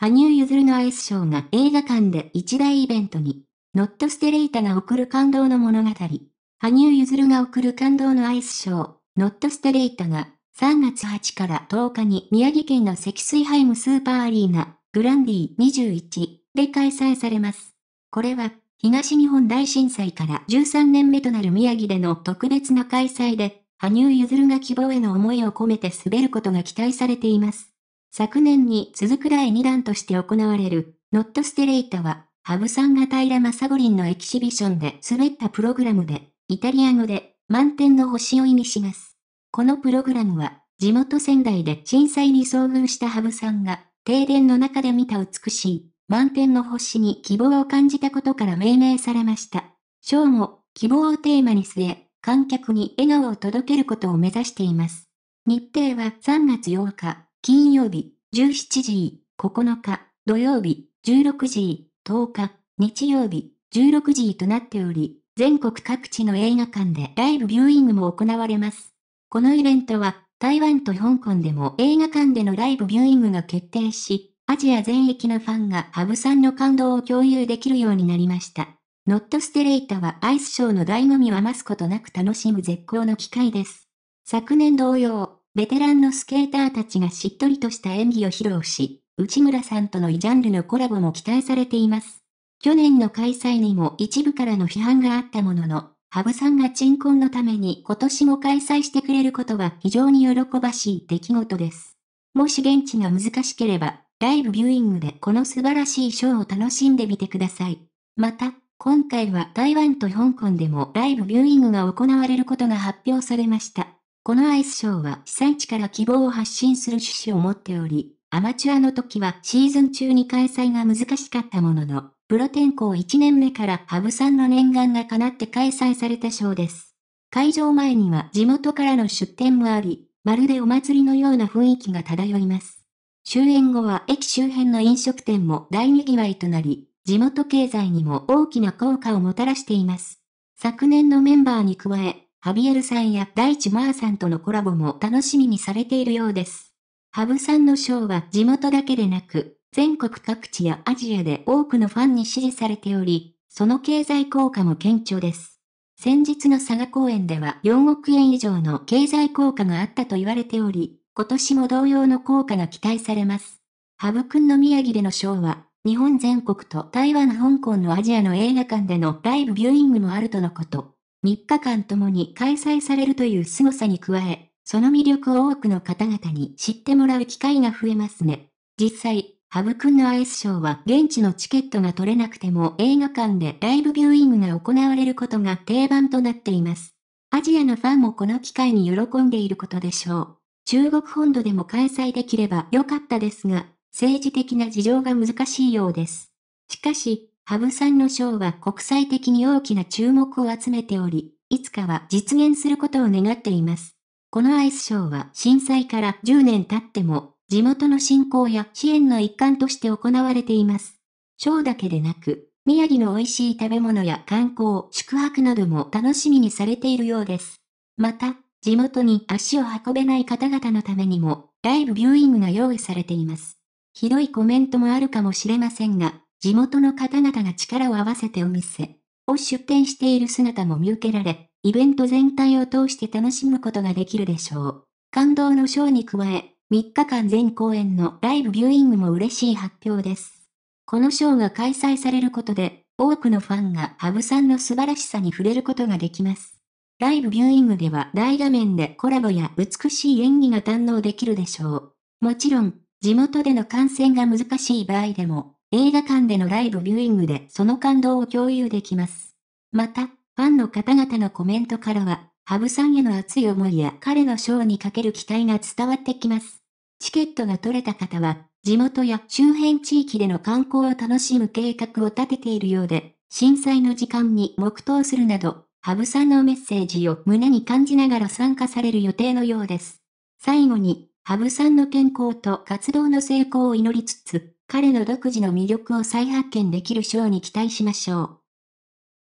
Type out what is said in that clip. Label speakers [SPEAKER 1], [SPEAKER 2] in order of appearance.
[SPEAKER 1] 羽生結弦のアイスショーが映画館で一大イベントに、ノットステレイタが送る感動の物語。羽生結弦が送る感動のアイスショー、ノットステレイタが、3月8から10日に宮城県の積水ハイムスーパーアリーナ、グランディ21で開催されます。これは、東日本大震災から13年目となる宮城での特別な開催で、羽生結弦が希望への思いを込めて滑ることが期待されています。昨年に続く第2弾として行われる、ノットステレイタは、ハブさんが平正五輪のエキシビションで滑ったプログラムで、イタリア語で満点の星を意味します。このプログラムは、地元仙台で震災に遭遇したハブさんが、停電の中で見た美しい、満点の星に希望を感じたことから命名されました。ショーも、希望をテーマに据え、観客に笑顔を届けることを目指しています。日程は3月8日、金曜日、17時、9日、土曜日、16時、10日、日曜日、16時となっており、全国各地の映画館でライブビューイングも行われます。このイベントは、台湾と香港でも映画館でのライブビューイングが決定し、アジア全域のファンがハブさんの感動を共有できるようになりました。ノットステレイタはアイスショーの醍醐味を余すことなく楽しむ絶好の機会です。昨年同様、ベテランのスケーターたちがしっとりとした演技を披露し、内村さんとの異ジャンルのコラボも期待されています。去年の開催にも一部からの批判があったものの、羽生さんが鎮魂のために今年も開催してくれることは非常に喜ばしい出来事です。もし現地が難しければ、ライブビューイングでこの素晴らしいショーを楽しんでみてください。また、今回は台湾と香港でもライブビューイングが行われることが発表されました。このアイスショーは被災地から希望を発信する趣旨を持っており、アマチュアの時はシーズン中に開催が難しかったものの、プロ転向1年目から羽生さんの念願が叶って開催されたショーです。会場前には地元からの出店もあり、まるでお祭りのような雰囲気が漂います。終演後は駅周辺の飲食店も大賑わいとなり、地元経済にも大きな効果をもたらしています。昨年のメンバーに加え、ハビエルさんや大地マーさんとのコラボも楽しみにされているようです。ハブさんのショーは地元だけでなく、全国各地やアジアで多くのファンに支持されており、その経済効果も顕著です。先日の佐賀公演では4億円以上の経済効果があったと言われており、今年も同様の効果が期待されます。ハブくんの宮城でのショーは、日本全国と台湾香港のアジアの映画館でのライブビューイングもあるとのこと。3日間ともに開催されるという凄さに加え、その魅力を多くの方々に知ってもらう機会が増えますね。実際、ハブくんのアイスショーは現地のチケットが取れなくても映画館でライブビューイングが行われることが定番となっています。アジアのファンもこの機会に喜んでいることでしょう。中国本土でも開催できればよかったですが、政治的な事情が難しいようです。しかし、羽生さんの賞は国際的に大きな注目を集めており、いつかは実現することを願っています。このアイスショーは震災から10年経っても、地元の振興や支援の一環として行われています。ショーだけでなく、宮城の美味しい食べ物や観光、宿泊なども楽しみにされているようです。また、地元に足を運べない方々のためにも、ライブビューイングが用意されています。ひどいコメントもあるかもしれませんが、地元の方々が力を合わせてお店を出店している姿も見受けられ、イベント全体を通して楽しむことができるでしょう。感動のショーに加え、3日間全公演のライブビューイングも嬉しい発表です。このショーが開催されることで、多くのファンがハブさんの素晴らしさに触れることができます。ライブビューイングでは大画面でコラボや美しい演技が堪能できるでしょう。もちろん、地元での観戦が難しい場合でも、映画館でのライブビューイングでその感動を共有できます。また、ファンの方々のコメントからは、羽生さんへの熱い思いや彼のショーにかける期待が伝わってきます。チケットが取れた方は、地元や周辺地域での観光を楽しむ計画を立てているようで、震災の時間に黙祷するなど、羽生さんのメッセージを胸に感じながら参加される予定のようです。最後に、羽生さんの健康と活動の成功を祈りつつ、彼の独自の魅力を再発見できるショーに期待しましょう。